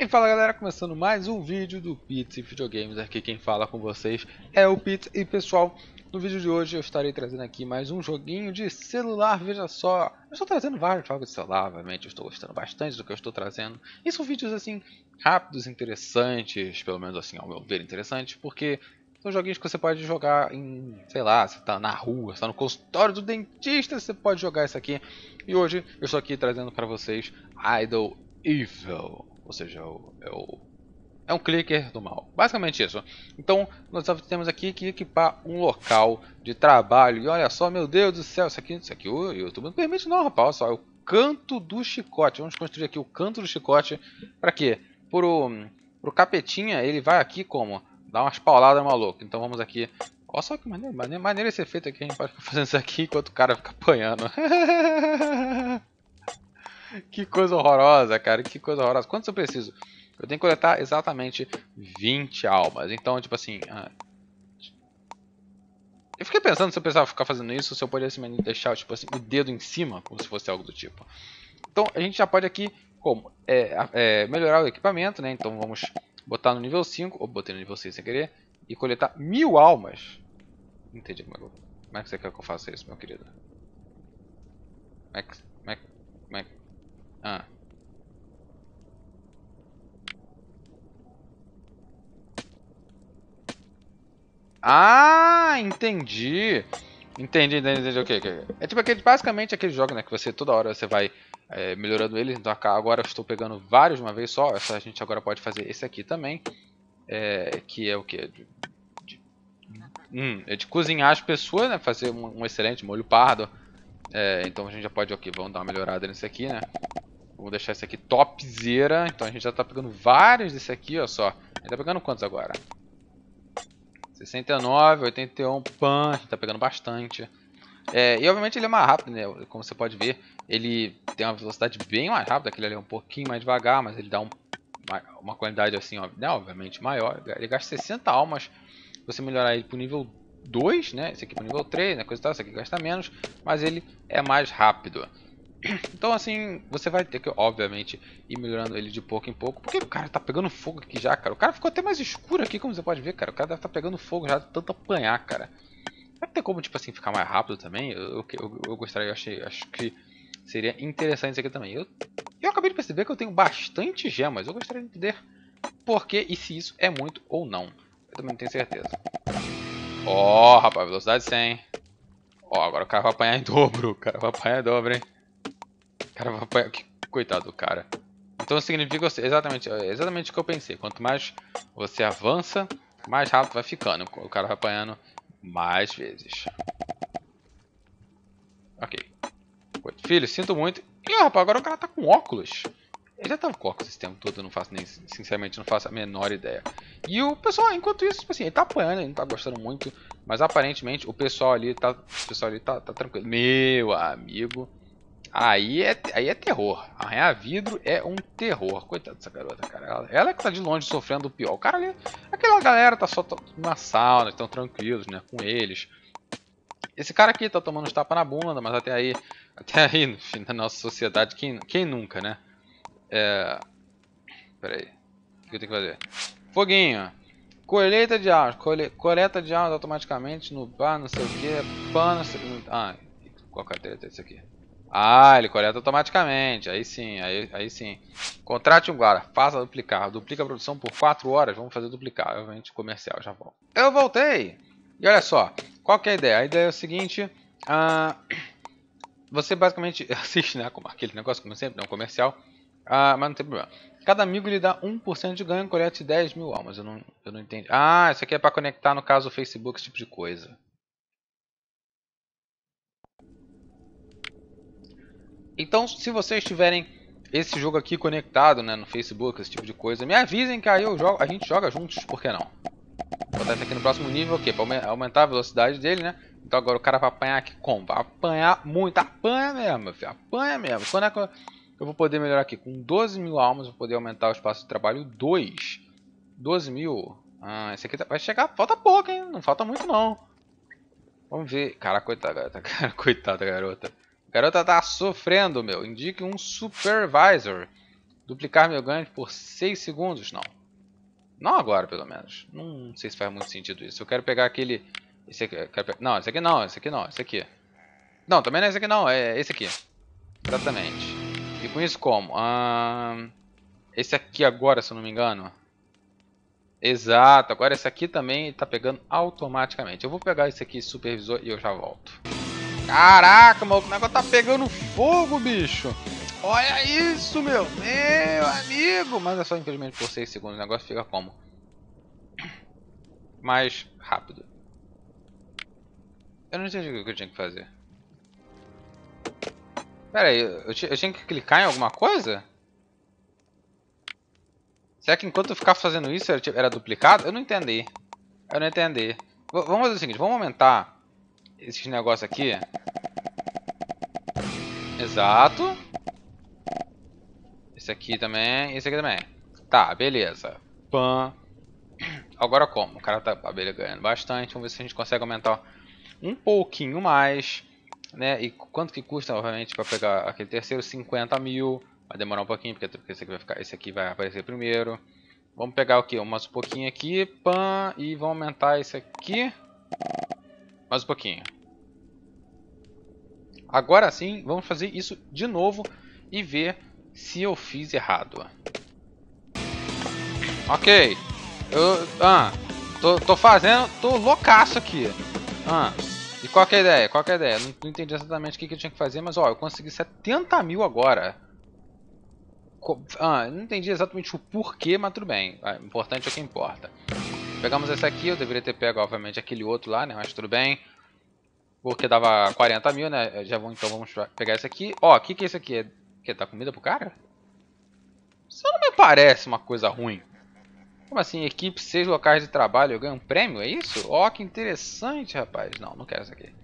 E fala galera, começando mais um vídeo do Pits e Videogames, aqui quem fala com vocês é o Pits e pessoal, no vídeo de hoje eu estarei trazendo aqui mais um joguinho de celular, veja só, eu estou trazendo vários jogos de celular, obviamente, eu estou gostando bastante do que eu estou trazendo, e são vídeos assim, rápidos, interessantes, pelo menos assim, ao meu ver, interessantes, porque são joguinhos que você pode jogar em, sei lá, você está na rua, está no consultório do dentista, você pode jogar isso aqui, e hoje eu estou aqui trazendo para vocês Idle Evil. Ou seja, é, o, é um clicker do mal. Basicamente isso. Então, nós temos aqui que equipar um local de trabalho. E olha só, meu Deus do céu, isso aqui, isso aqui o YouTube não permite não, rapaz. Olha só, é o canto do chicote. Vamos construir aqui o canto do chicote. Para quê? Pro, pro capetinha, ele vai aqui como? dar umas pauladas maluco. Então vamos aqui Olha só que maneiro, maneiro, maneiro esse efeito aqui, a gente pode ficar fazendo isso aqui enquanto o cara fica apanhando. que coisa horrorosa, cara. Que coisa horrorosa. Quantos eu preciso? Eu tenho que coletar exatamente 20 almas. Então, tipo assim... Ah, eu fiquei pensando se eu precisava ficar fazendo isso, se eu poderia simplesmente deixar tipo assim, o dedo em cima, como se fosse algo do tipo. Então a gente já pode aqui como, é, é, melhorar o equipamento, né? Então vamos botar no nível 5, ou botei no nível 6 sem querer, e coletar mil almas. Não entendi é como é, que, você quer que eu faça isso, meu querido. Como é que, como é, como é, ah. Ah, entendi. Entendi, entendi, entendi. Okay, okay. É tipo aquele, basicamente aquele jogo, né? Que você toda hora você vai é, melhorando ele. Então agora eu estou pegando vários de uma vez só. Essa, a gente agora pode fazer esse aqui também. É, que é o que? De, de, hum, é de cozinhar as pessoas, né? Fazer um, um excelente molho pardo. É, então a gente já pode, ok, vamos dar uma melhorada nesse aqui, né? Vou deixar esse aqui topzera. Então a gente já tá pegando vários desse aqui, ó só. A gente tá pegando quantos agora? 69, 81, pan. A gente tá pegando bastante. É, e obviamente ele é mais rápido, né? Como você pode ver, ele tem uma velocidade bem mais rápida. Aquele ali é um pouquinho mais devagar, mas ele dá um, uma qualidade assim, ó, né? obviamente maior. Ele gasta 60 almas. Você melhorar ele pro nível 2, né? Esse aqui pro nível 3, né? Coisa tal. Esse aqui gasta menos, mas ele é mais rápido. Então assim, você vai ter que, obviamente, ir melhorando ele de pouco em pouco. Porque o cara tá pegando fogo aqui já, cara. O cara ficou até mais escuro aqui, como você pode ver, cara. O cara deve tá pegando fogo já, tanto apanhar, cara. Vai ter como, tipo assim, ficar mais rápido também. Eu, eu, eu, eu gostaria, eu achei, acho que seria interessante isso aqui também. Eu, eu acabei de perceber que eu tenho bastante gemas. Eu gostaria de entender por que e se isso é muito ou não. Eu também não tenho certeza. Ó, oh, rapaz, velocidade 100. Ó, oh, agora o cara vai apanhar em dobro. O cara vai apanhar em dobro, hein. Cara, vai apanhar aqui. Coitado do cara. Então significa exatamente, é exatamente o que eu pensei. Quanto mais você avança, mais rápido vai ficando. O cara vai apanhando mais vezes. Ok. Filho, sinto muito. Ih, rapaz, agora o cara tá com óculos. Ele já tava com óculos esse tempo todo, não faço nem, sinceramente, não faço a menor ideia. E o pessoal, enquanto isso, tipo assim, ele tá apanhando, ele não tá gostando muito, mas aparentemente o pessoal ali tá, o pessoal ali tá, tá tranquilo. Meu amigo, Aí é, aí é terror. Arranhar vidro é um terror. Coitada dessa garota, cara. Ela, ela que tá de longe sofrendo o pior. O cara ali, aquela galera tá só na sauna, estão tranquilos, né? Com eles. Esse cara aqui tá tomando uns tapas na bunda, mas até aí, até aí, no fim, na nossa sociedade, quem, quem nunca, né? É... Pera aí. O que eu tenho que fazer? Foguinho. Colheita de áudio. Cole... Coleta de áudio automaticamente no bar, não sei o que. Pano, Ah, qual carteira tem é isso aqui? Ah, ele coleta automaticamente. Aí sim, aí, aí sim. Contrate um guarda, faça duplicar. Duplica a produção por 4 horas. Vamos fazer duplicar. Obviamente comercial, já volto. Eu voltei! E olha só, qual que é a ideia? A ideia é o seguinte. Uh, você basicamente assiste, né? Como aquele negócio, como sempre, é né, um comercial. Uh, mas não tem problema. Cada amigo lhe dá 1% de ganho, colete 10 mil almas. Eu não, eu não entendi. Ah, isso aqui é para conectar, no caso, o Facebook, esse tipo de coisa. Então, se vocês tiverem esse jogo aqui conectado, né, no Facebook, esse tipo de coisa, me avisem que aí eu jogo, a gente joga juntos, por que não? Vou aqui no próximo nível, o quê? Pra aumentar a velocidade dele, né? Então agora o cara vai apanhar aqui como? Vai apanhar muito, apanha mesmo, filho, apanha mesmo. Quando é que eu vou poder melhorar aqui? Com 12 mil almas, eu vou poder aumentar o espaço de trabalho 2. 12 mil? Ah, esse aqui tá, vai chegar, falta pouco, hein? Não falta muito, não. Vamos ver. Cara, coitada, cara, coitada, garota. Garota tá sofrendo, meu. Indique um supervisor. Duplicar meu ganho por 6 segundos. Não. Não agora, pelo menos. Não sei se faz muito sentido isso. Eu quero pegar aquele... Esse aqui, pe... Não, esse aqui não. Esse aqui não. Esse aqui. Não, também não é esse aqui não. É esse aqui. Exatamente. E com isso como? Esse aqui agora, se eu não me engano. Exato. Agora esse aqui também está pegando automaticamente. Eu vou pegar esse aqui, supervisor, e eu já volto. Caraca, maluco, o negócio tá pegando fogo, bicho. Olha isso, meu. Meu amigo. Mas é só, infelizmente, por 6 segundos. O negócio fica como? Mais rápido. Eu não entendi o que eu tinha que fazer. Pera aí, eu, eu tinha que clicar em alguma coisa? Será que enquanto eu ficar fazendo isso era, tipo, era duplicado? Eu não entendi. Eu não entendi. V vamos fazer o seguinte, vamos aumentar esses negócios aqui. Exato. Esse aqui também, esse aqui também. Tá, beleza. Pã. Agora como? O cara tá a abelha ganhando bastante. Vamos ver se a gente consegue aumentar um pouquinho mais. Né? E quanto que custa, obviamente, para pegar aquele terceiro? 50 mil. Vai demorar um pouquinho, porque esse aqui vai, ficar, esse aqui vai aparecer primeiro. Vamos pegar o que? Um pouquinho aqui. Pã. E vamos aumentar esse aqui. Mais um pouquinho. Agora sim, vamos fazer isso de novo e ver se eu fiz errado. Ok. Eu, ah, tô, tô fazendo, tô loucaço aqui. Ah, e qual é a ideia? Qual é a ideia? Não, não entendi exatamente o que, que eu tinha que fazer, mas ó, eu consegui 70 mil agora. Co ah, não entendi exatamente o porquê, mas tudo bem. Ah, importante é o que importa. Pegamos esse aqui, eu deveria ter pego, obviamente, aquele outro lá, né? Mas tudo bem. Porque dava 40 mil, né? Já vou, então vamos pegar esse aqui. Ó, oh, o que que é isso aqui? É... Que, tá comida pro cara? Isso não me parece uma coisa ruim. Como assim? Equipe, seis locais de trabalho, eu ganho um prêmio? É isso? Ó, oh, que interessante, rapaz. Não, não quero isso aqui.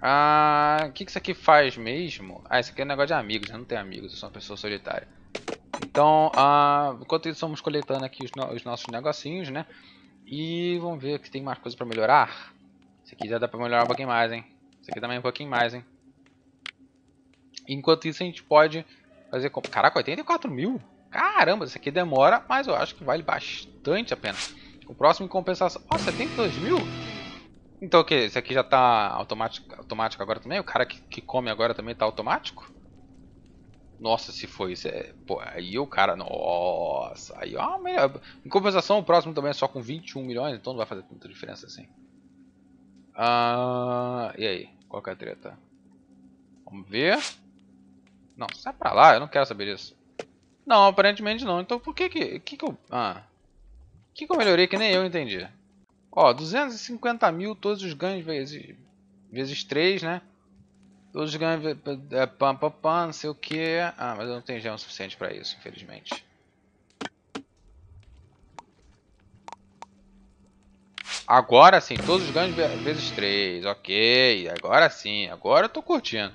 Ah, o que, que isso aqui faz mesmo? Ah, isso aqui é um negócio de amigos, né? eu não tenho amigos, eu sou uma pessoa solitária. Então, ah, enquanto isso, vamos coletando aqui os, no os nossos negocinhos, né? E vamos ver se tem mais coisa pra melhorar. Se aqui já dá pra melhorar um pouquinho mais, hein. Isso aqui também é um pouquinho mais, hein. Enquanto isso a gente pode fazer... Caraca, 84 mil? Caramba, isso aqui demora, mas eu acho que vale bastante a pena. O próximo em compensação... Ó, oh, 72 mil? Então o que? Esse aqui já tá automático, automático agora também? O cara que, que come agora também tá automático? Nossa, se foi isso. É... Pô, aí o cara. Nossa. Aí, ó, melhor. Em compensação, o próximo também é só com 21 milhões, então não vai fazer tanta diferença assim. Ah, e aí? Qual que é a treta? Vamos ver. Não, sai pra lá, eu não quero saber disso. Não, aparentemente não. Então por que que, que, que eu... Ah, que que eu melhorei que nem eu entendi? Ó, 250 mil todos os ganhos vezes, vezes 3, né? Todos ganham. Pam, é, pam, pam, não sei o que. Ah, mas eu não tenho gema suficiente para isso, infelizmente. Agora sim, todos os ganhos vezes 3. Ok, agora sim. Agora eu tô curtindo.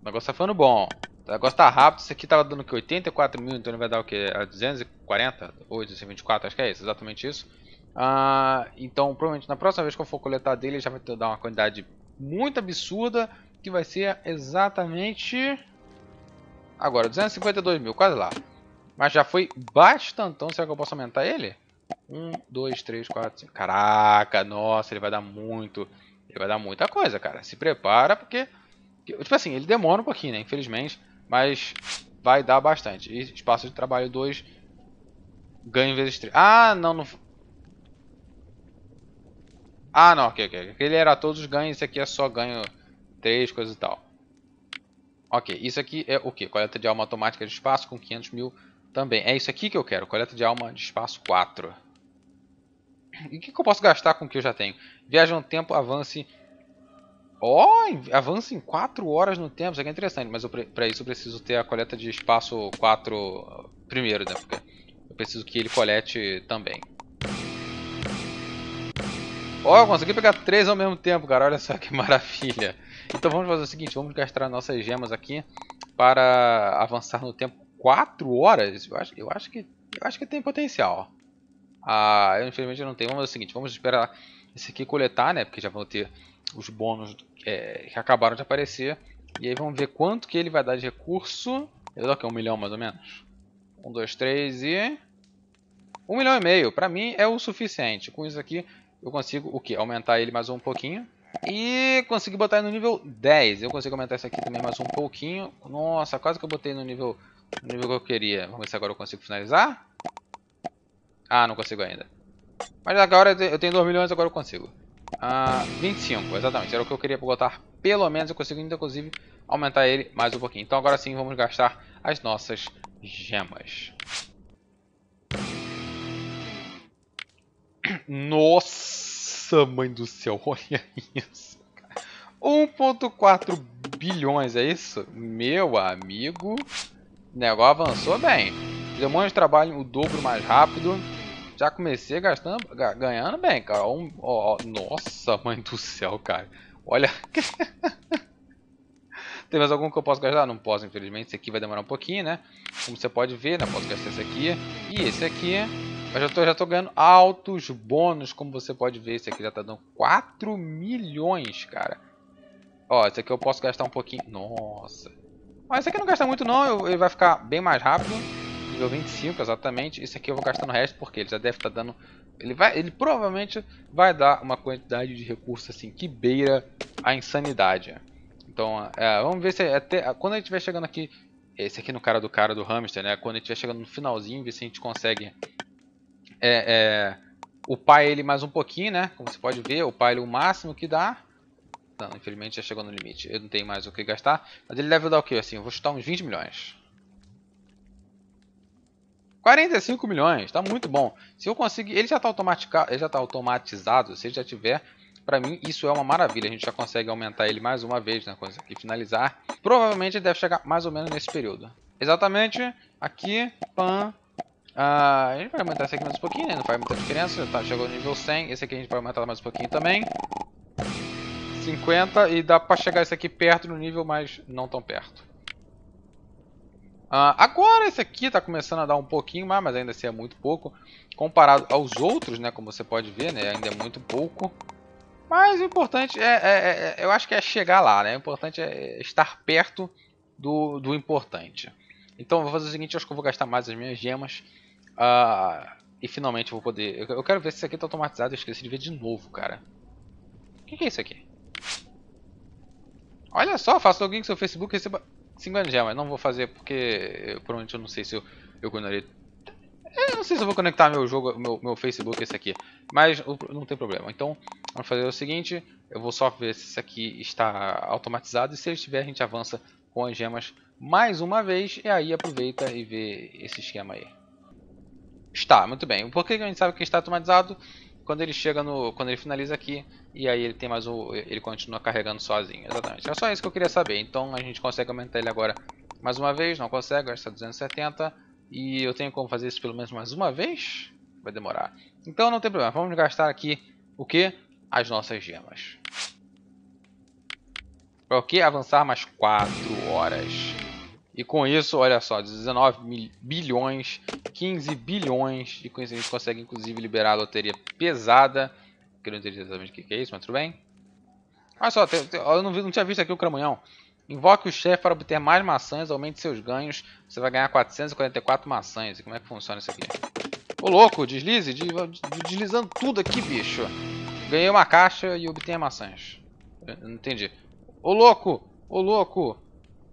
O negócio tá ficando bom. O negócio tá rápido. Isso aqui tava dando o que? 84 mil, então ele vai dar o que? 240? 8, 224, acho que é isso, exatamente isso. Ah, então, provavelmente na próxima vez que eu for coletar dele, já vai ter, dar uma quantidade muito absurda que vai ser exatamente... Agora, 252 mil, quase lá. Mas já foi bastantão. Será que eu posso aumentar ele? 1, 2, 3, 4, 5. Caraca, nossa, ele vai dar muito. Ele vai dar muita coisa, cara. Se prepara, porque... Tipo assim, ele demora um pouquinho, né? Infelizmente. Mas vai dar bastante. E espaço de trabalho 2... Ganho vezes 3. Ah, não, não... Ah, não, ok, ok. Aquele era todos os ganhos, esse aqui é só ganho... 3, coisa e tal. Ok, isso aqui é o que? Coleta de alma automática de espaço com 500 mil também. É isso aqui que eu quero, coleta de alma de espaço 4. E o que, que, eu posso gastar com o que eu já tenho? Viaja no tempo, avance... Ó, oh, avance em 4 horas no tempo, isso aqui é interessante, mas para isso eu preciso ter a coleta de espaço 4 primeiro, né? Porque eu preciso que ele colete também. Ó, oh, consegui pegar três ao mesmo tempo, cara. Olha só que maravilha. Então vamos fazer o seguinte, vamos gastar nossas gemas aqui para avançar no tempo quatro horas. Eu acho, eu acho que eu acho que tem potencial. Ah, eu infelizmente não tenho. Vamos fazer o seguinte, vamos esperar esse aqui coletar, né? Porque já vão ter os bônus é, que acabaram de aparecer. E aí vamos ver quanto que ele vai dar de recurso. Eu dou aqui um milhão mais ou menos. Um, dois, três e... Um milhão e meio, pra mim é o suficiente. Com isso aqui eu consigo o que? Aumentar ele mais um pouquinho. E consegui botar ele no nível 10. Eu consigo aumentar esse aqui também mais um pouquinho. Nossa, quase que eu botei no nível, no nível que eu queria. Vamos ver se agora eu consigo finalizar. Ah, não consigo ainda. Mas agora eu tenho 2 milhões, agora eu consigo. Ah, 25, exatamente. Era o que eu queria botar. Pelo menos eu consigo, inclusive, aumentar ele mais um pouquinho. Então agora sim, vamos gastar as nossas gemas. Nossa, mãe do céu, olha isso. 1.4 bilhões, é isso? Meu amigo, o negócio avançou bem. Fiz um monte de trabalho, o dobro mais rápido. Já comecei gastando, ganhando bem, cara. Um, ó, nossa, mãe do céu, cara. Olha. Tem mais algum que eu posso gastar? Não posso, infelizmente. Esse aqui vai demorar um pouquinho, né? Como você pode ver, né? Posso gastar esse aqui. E esse aqui. Mas eu tô, já tô ganhando altos bônus, como você pode ver. Esse aqui já tá dando 4 milhões, cara. Ó, esse aqui eu posso gastar um pouquinho. Nossa. Mas esse aqui não gasta muito não, ele vai ficar bem mais rápido. Nível 25, exatamente. Esse aqui eu vou gastar no resto, porque ele já deve estar tá dando... Ele, vai, ele provavelmente vai dar uma quantidade de recursos assim que beira a insanidade. Então, é, vamos ver se é até... Quando a gente estiver chegando aqui... Esse aqui no cara do cara do hamster, né? Quando a gente estiver chegando no finalzinho, ver se a gente consegue é, é pai ele mais um pouquinho, né? Como você pode ver, o pai ele o máximo que dá. Não, infelizmente já chegou no limite. Eu não tenho mais o que gastar. Mas ele deve dar o quê? Assim, eu vou chutar uns 20 milhões. 45 milhões, tá muito bom. Se eu conseguir, ele já tá automatizado ele já tá automatizado, se ele já tiver, para mim isso é uma maravilha. A gente já consegue aumentar ele mais uma vez, né, coisa aqui finalizar. Provavelmente deve chegar mais ou menos nesse período. Exatamente aqui, pan Uh, a gente vai aumentar esse aqui mais um pouquinho, né? Não faz muita diferença. Tá, chegou no nível 100. Esse aqui a gente vai aumentar mais um pouquinho também. 50 e dá pra chegar esse aqui perto no nível, mas não tão perto. Ah, agora esse aqui tá começando a dar um pouquinho mais, mas ainda assim é muito pouco. Comparado aos outros, né? Como você pode ver, né? Ainda é muito pouco. Mas o importante é, é, é, é eu acho que é chegar lá, né? O importante é, é estar perto do, do importante. Então vou fazer o seguinte, acho que eu vou gastar mais as minhas gemas ah, e finalmente eu vou poder... Eu quero ver se isso aqui tá automatizado, eu esqueci de ver de novo, cara. O que, que, é isso aqui? Olha só, faça alguém que seu Facebook receba 50 gemas. não vou fazer porque, provavelmente, eu não sei se eu, eu conectarei... É, eu não sei se eu vou conectar meu jogo, meu, meu Facebook esse aqui. Mas não tem problema. Então, vamos fazer o seguinte. Eu vou só ver se isso aqui está automatizado. E se ele estiver, a gente avança com as gemas mais uma vez. E aí aproveita e vê esse esquema aí. Está, muito bem. Por que a gente sabe que está automatizado? Quando ele chega no. Quando ele finaliza aqui, e aí ele tem mais o. ele continua carregando sozinho. Exatamente. É só isso que eu queria saber. Então a gente consegue aumentar ele agora mais uma vez, não consegue, gasta 270. E eu tenho como fazer isso pelo menos mais uma vez? Vai demorar. Então não tem problema. Vamos gastar aqui o que? As nossas gemas. Para o que? Avançar mais 4 horas. E com isso, olha só, 19 bilhões, 15 bilhões, e com isso a gente consegue inclusive liberar a loteria pesada, que eu não entendi exatamente o que é isso, mas tudo bem. Olha só, eu não, vi, não tinha visto aqui o cramunhão. Invoque o chefe para obter mais maçãs, aumente seus ganhos, você vai ganhar 444 maçãs. E como é que funciona isso aqui? Ô louco, deslize, deslizando tudo aqui, bicho. Ganhei uma caixa e obtenha maçãs. Eu não entendi. Ô louco, ô louco.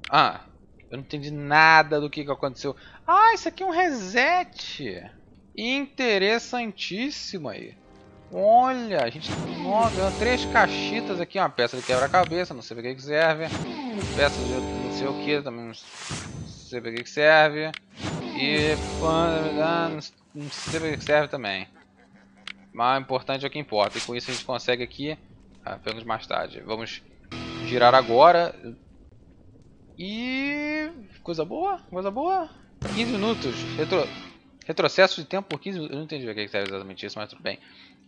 Ah, eu não entendi nada do que, que aconteceu. Ah, isso aqui é um reset. Interessantíssimo aí. Olha, a gente ganhou três caixitas aqui, uma peça de quebra-cabeça, não sei para que, que serve. Peça de não sei o que, também não sei para que, que serve. E não sei para que serve também. Mas o importante é o que importa, e com isso a gente consegue aqui, ah, mais tarde. Vamos girar agora. E Coisa boa, coisa boa. 15 minutos. Retro... Retrocesso de tempo por 15 minutos. Eu não entendi o que era exatamente isso, mas tudo bem.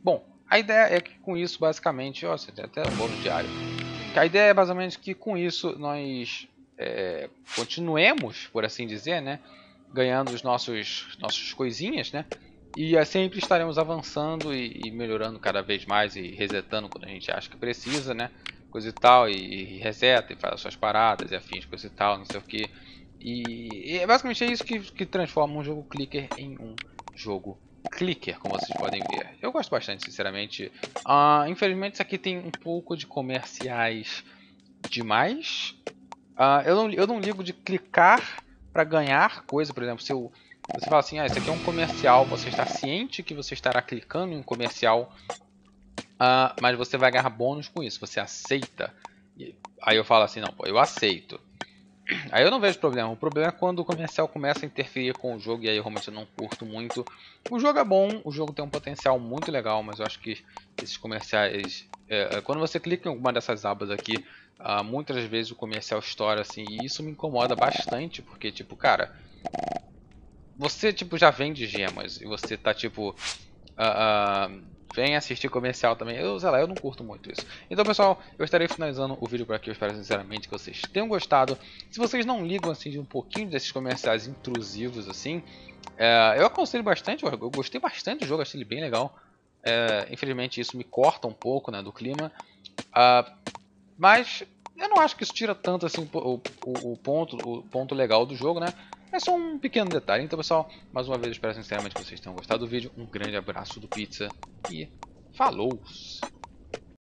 Bom, a ideia é que com isso, basicamente... Ó, você tem até um bônus diário. A ideia é basicamente que com isso nós é, continuemos, por assim dizer, né? Ganhando os nossos, nossas coisinhas, né? E é sempre estaremos avançando e, e, melhorando cada vez mais e resetando quando a gente acha que precisa, né? Coisa e tal, e, e reseta e faz as suas paradas e afins, coisa e tal, não sei o que. E, e é basicamente é isso que, que transforma um jogo clicker em um jogo clicker, como vocês podem ver. Eu gosto bastante, sinceramente. Uh, infelizmente isso aqui tem um pouco de comerciais demais. Uh, eu, não, eu não ligo de clicar para ganhar coisa, por exemplo, se eu, você fala assim, ah, isso aqui é um comercial, você está ciente que você estará clicando em um comercial, uh, mas você vai ganhar bônus com isso, você aceita. E, aí eu falo assim, não, pô, eu aceito. Aí eu não vejo problema. O problema é quando o comercial começa a interferir com o jogo e aí realmente eu não curto muito. O jogo é bom, o jogo tem um potencial muito legal, mas eu acho que esses comerciais... É, é quando você clica em alguma dessas abas aqui, uh, muitas vezes o comercial estoura assim e isso me incomoda bastante, porque tipo, cara... Você tipo já vende gemas e você tá tipo... Uh, uh, Vem assistir comercial também. Eu, sei lá, eu não curto muito isso. Então, pessoal, eu estarei finalizando o vídeo por aqui. Eu espero sinceramente que vocês tenham gostado. Se vocês não ligam, assim, de um pouquinho desses comerciais intrusivos, assim, é, eu aconselho bastante. Eu gostei bastante do jogo, achei ele bem legal. É, infelizmente, isso me corta um pouco, né, do clima. Uh, mas eu não acho que isso tira tanto, assim, o, o, o ponto, o ponto legal do jogo, né? É só um pequeno detalhe. Então, pessoal, mais uma vez, espero sinceramente que vocês tenham gostado do vídeo. Um grande abraço do Pizza e falou!